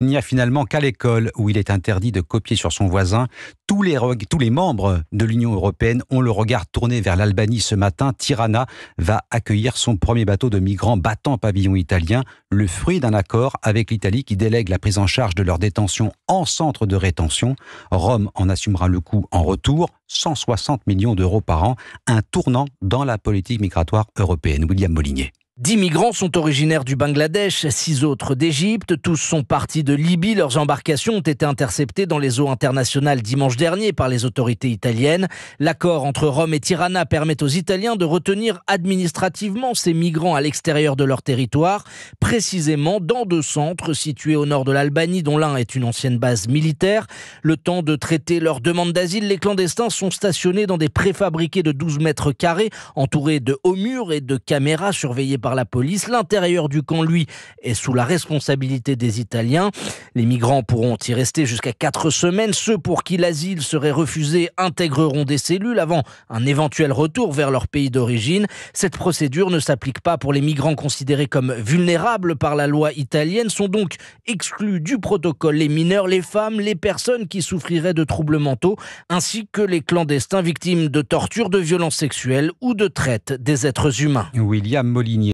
n'y a finalement qu'à l'école où il est interdit de copier sur son voisin. Tous les, tous les membres de l'Union européenne ont le regard tourné vers l'Albanie ce matin. Tirana va accueillir son premier bateau de migrants battant pavillon italien, le fruit d'un accord avec l'Italie qui délègue la prise en charge de leur détention en centre de rétention. Rome en assumera le coût en retour, 160 millions d'euros par an, un tournant dans la politique migratoire européenne. William Molinier. Dix migrants sont originaires du Bangladesh, six autres d'Égypte, tous sont partis de Libye. Leurs embarcations ont été interceptées dans les eaux internationales dimanche dernier par les autorités italiennes. L'accord entre Rome et Tirana permet aux Italiens de retenir administrativement ces migrants à l'extérieur de leur territoire, précisément dans deux centres situés au nord de l'Albanie, dont l'un est une ancienne base militaire. Le temps de traiter leurs demandes d'asile, les clandestins sont stationnés dans des préfabriqués de 12 mètres carrés, entourés de hauts murs et de caméras surveillées par la police. L'intérieur du camp, lui, est sous la responsabilité des Italiens. Les migrants pourront y rester jusqu'à quatre semaines. Ceux pour qui l'asile serait refusé intégreront des cellules avant un éventuel retour vers leur pays d'origine. Cette procédure ne s'applique pas pour les migrants considérés comme vulnérables par la loi italienne. Sont donc exclus du protocole les mineurs, les femmes, les personnes qui souffriraient de troubles mentaux, ainsi que les clandestins victimes de torture, de violences sexuelles ou de traite des êtres humains. William Molinier.